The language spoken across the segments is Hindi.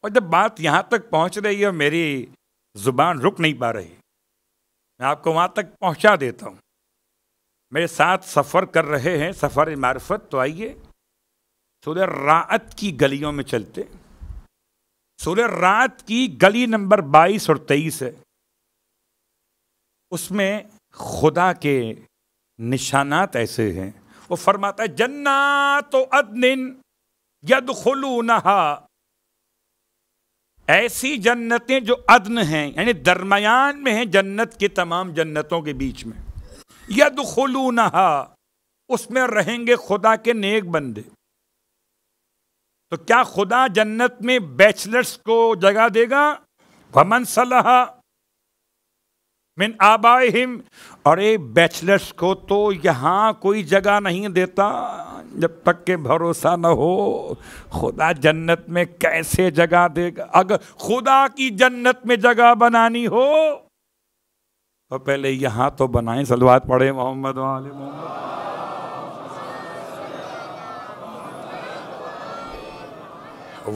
और जब बात यहां तक पहुंच रही है मेरी जुबान रुक नहीं पा रही मैं आपको वहां तक पहुंचा देता हूं मेरे साथ सफ़र कर रहे हैं सफ़र मार्फत तो आइए सूर्य रात की गलियों में चलते सूर्य रात की गली नंबर 22 और 23 है उसमें खुदा के निशानात ऐसे हैं वो फरमाता है जन्ना तो अदनिन यद नहा ऐसी जन्नतें जो अदन हैं यानी दरमयान में हैं जन्नत के तमाम जन्नतों के बीच में यद नहा उसमें रहेंगे खुदा के नेक बंदे तो क्या खुदा जन्नत में बैचलर्स को जगह देगा वमन सलाहा मिन आबाहिम हिम अरे बैचलर्स को तो यहाँ कोई जगह नहीं देता जब तक के भरोसा न हो खुदा जन्नत में कैसे जगह देगा अगर खुदा की जन्नत में जगह बनानी हो तो पहले यहाँ तो बनाए सलवात पढ़े मोहम्मद वाले मोहम्मद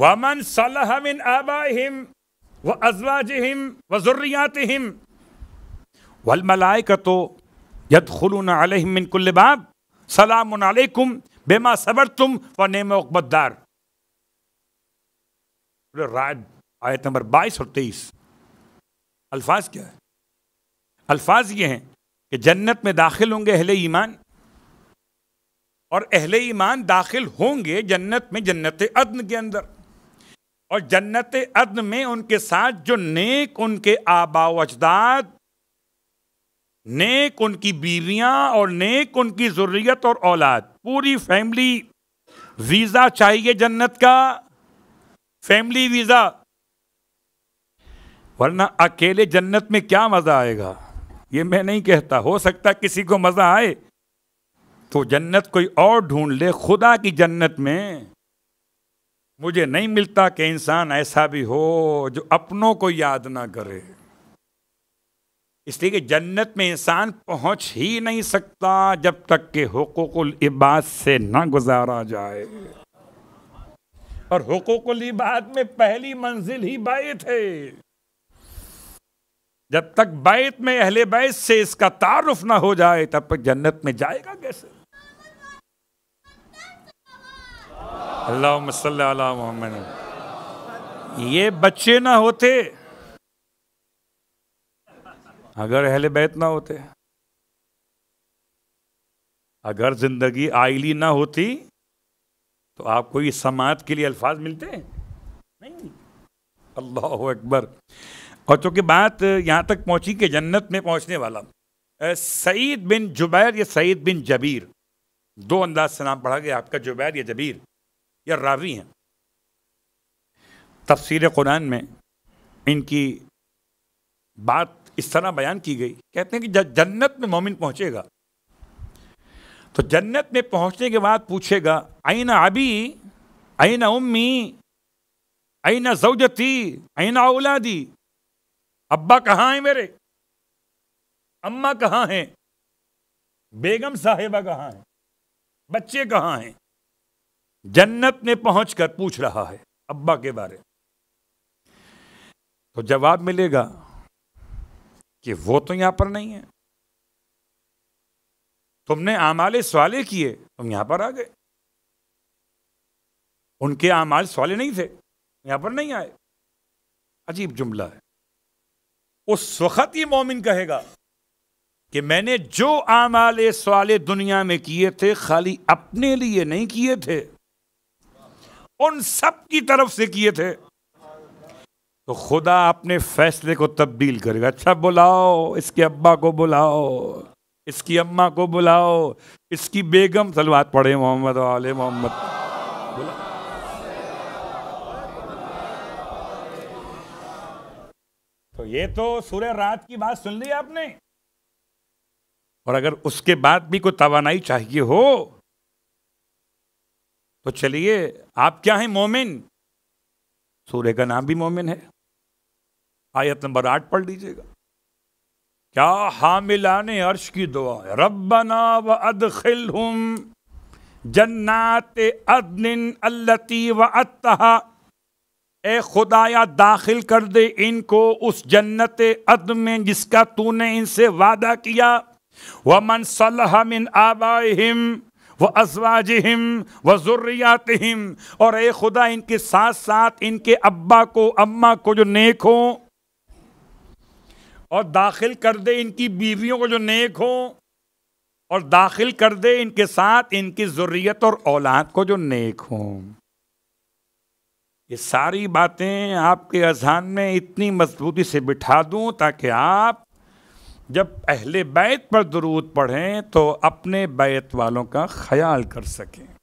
वमन सलहमिन आबाहिम व हिम व हिम वल का तो यद खुलून अलहमिनकुल्लबाब सलामकुम बेमा सबर तुम व नेम आयत नंबर बाईस और तेईस अल्फाज क्या है अल्फाज ये हैं कि जन्नत में दाखिल होंगे अहले ईमान और अहले ईमान दाखिल होंगे जन्नत में जन्नत अदन के अंदर और जन्नत अदन में उनके साथ जो नेक उनके आबा अजदाद नेक उनकी बीवियां और नेक उनकी जरूरियत और औलाद पूरी फैमिली वीज़ा चाहिए जन्नत का फैमिली वीज़ा वरना अकेले जन्नत में क्या मज़ा आएगा ये मैं नहीं कहता हो सकता किसी को मज़ा आए तो जन्नत कोई और ढूंढ ले खुदा की जन्नत में मुझे नहीं मिलता कि इंसान ऐसा भी हो जो अपनों को याद ना करे इसलिए कि जन्नत में इंसान पहुंच ही नहीं सकता जब तक के हकूक़ुल इबाद से ना गुजारा जाए और हकूक़ुल इबाद में पहली मंजिल ही बैत है जब तक बैत में अहले बैत से इसका तारुफ ना हो जाए तब तक जन्नत में जाएगा कैसे अल्लाह मोहम्मद ये बच्चे ना होते अगर अहल बैत ना होते अगर जिंदगी आयली ना होती तो आपको ये समाज के लिए अल्फाज मिलते नहीं अल्लाह अकबर और चूंकि बात यहाँ तक पहुंची कि जन्नत में पहुंचने वाला सईद बिन जुबैर या सईद बिन जबीर दो अंदाज से नाम पढ़ा गया आपका जुबैर या जबीर या रावी हैं तफसीर कुरान में इनकी बात इस तरह बयान की गई कहते हैं कि जन्नत में मोमिन पहुंचेगा तो जन्नत में पहुंचने के बाद पूछेगा आईना अभी आईना उम्मी आईना जौजती आईना औलादी अब्बा कहाँ हैं मेरे अम्मा कहाँ हैं बेगम साहेबा कहाँ हैं बच्चे कहाँ हैं जन्नत में पहुंचकर पूछ रहा है अब्बा के बारे तो जवाब मिलेगा कि वो तो यहां पर नहीं है तुमने आमाले सवाले किए तुम यहां पर आ गए उनके आमाल सवाले नहीं थे यहां पर नहीं आए अजीब जुमला है उस वक़्त ही मोमिन कहेगा कि मैंने जो आमाल सवाल दुनिया में किए थे खाली अपने लिए नहीं किए थे उन सब की तरफ से किए थे तो खुदा अपने फैसले को तब्दील करेगा अच्छा बुलाओ इसके अब्बा को बुलाओ इसकी अम्मा को बुलाओ इसकी बेगम सलवात पढ़े मोहम्मद वाले मोहम्मद तो ये तो सूर्य रात की बात सुन ली आपने और अगर उसके बाद भी कोई तवानाई चाहिए हो तो चलिए आप क्या हैं मोमिन सूर्य का नाम भी मोमिन है आयत नंबर आठ पढ़ लीजिएगा क्या हामिलान अर्श की दुआ है रबना व अदखिल जन्नात अदनिन अल्लती व अतहा ए खुदाया दाखिल कर दे इनको उस जन्नत अद में जिसका तूने इनसे वादा किया व मनसलह मिन आबाहिम व हिम व हिम और ए खुदा इनके साथ साथ इनके अब्बा को अम्मा को जो नेक हों और दाखिल कर दे इनकी बीवियों को जो नेक हों और दाखिल कर दे इनके साथ इनकी ज़ुर्रियत और औलाद को जो नेक हों ये सारी बातें आपके अजहान में इतनी मजबूती से बिठा दूं ताकि आप जब अहले बैत पर दरूद पढ़ें तो अपने बैत वालों का ख्याल कर सकें